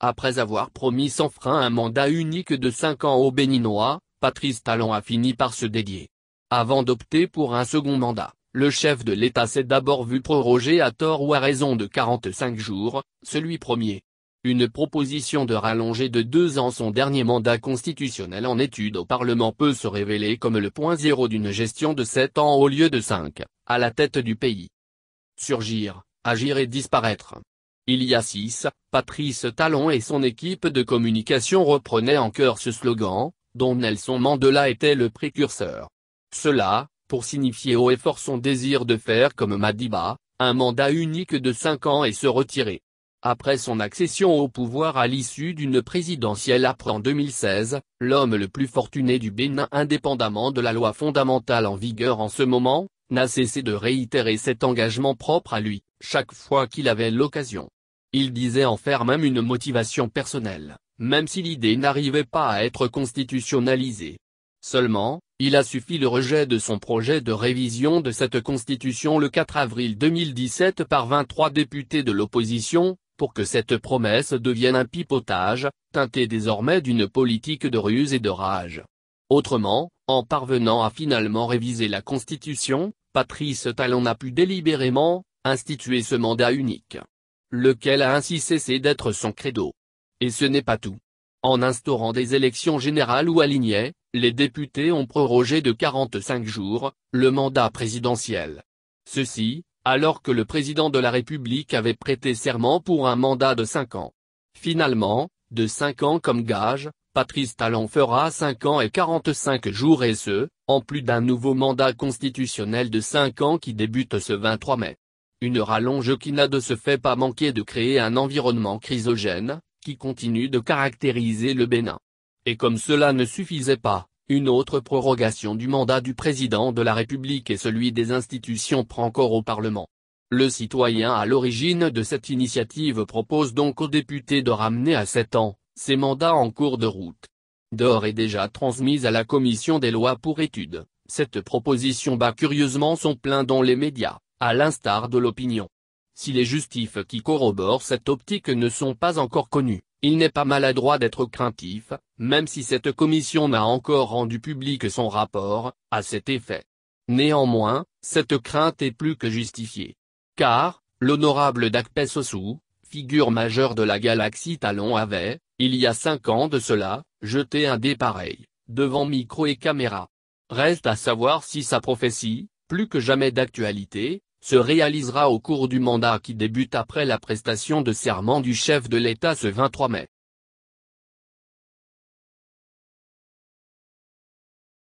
Après avoir promis sans frein un mandat unique de 5 ans aux Béninois, Patrice Talon a fini par se dédier. Avant d'opter pour un second mandat, le chef de l'État s'est d'abord vu proroger à tort ou à raison de 45 jours, celui premier. Une proposition de rallonger de deux ans son dernier mandat constitutionnel en étude au Parlement peut se révéler comme le point zéro d'une gestion de sept ans au lieu de cinq, à la tête du pays. Surgir, agir et disparaître. Il y a six, Patrice Talon et son équipe de communication reprenaient en cœur ce slogan, dont Nelson Mandela était le précurseur. Cela, pour signifier haut et fort son désir de faire comme Madiba, un mandat unique de cinq ans et se retirer. Après son accession au pouvoir à l'issue d'une présidentielle après en 2016, l'homme le plus fortuné du Bénin indépendamment de la loi fondamentale en vigueur en ce moment, n'a cessé de réitérer cet engagement propre à lui, chaque fois qu'il avait l'occasion. Il disait en faire même une motivation personnelle, même si l'idée n'arrivait pas à être constitutionnalisée. Seulement, il a suffi le rejet de son projet de révision de cette constitution le 4 avril 2017 par 23 députés de l'opposition, pour que cette promesse devienne un pipotage, teinté désormais d'une politique de ruse et de rage. Autrement, en parvenant à finalement réviser la Constitution, Patrice Talon a pu délibérément, instituer ce mandat unique lequel a ainsi cessé d'être son credo. Et ce n'est pas tout. En instaurant des élections générales ou alignées, les députés ont prorogé de 45 jours, le mandat présidentiel. Ceci, alors que le président de la République avait prêté serment pour un mandat de 5 ans. Finalement, de 5 ans comme gage, Patrice Talon fera 5 ans et 45 jours et ce, en plus d'un nouveau mandat constitutionnel de 5 ans qui débute ce 23 mai. Une rallonge qui n'a de ce fait pas manqué de créer un environnement chrysogène, qui continue de caractériser le Bénin. Et comme cela ne suffisait pas, une autre prorogation du mandat du président de la République et celui des institutions prend corps au Parlement. Le citoyen à l'origine de cette initiative propose donc aux députés de ramener à 7 ans, ces mandats en cours de route. D'or est déjà transmise à la commission des lois pour études, cette proposition bat curieusement son plein dans les médias à l'instar de l'opinion. Si les justifs qui corroborent cette optique ne sont pas encore connus, il n'est pas maladroit d'être craintif, même si cette commission n'a encore rendu public son rapport, à cet effet. Néanmoins, cette crainte est plus que justifiée. Car, l'honorable Dakpes Ossou, figure majeure de la galaxie Talon avait, il y a cinq ans de cela, jeté un dé pareil, devant micro et caméra. Reste à savoir si sa prophétie, plus que jamais d'actualité, se réalisera au cours du mandat qui débute après la prestation de serment du chef de l'État ce 23 mai.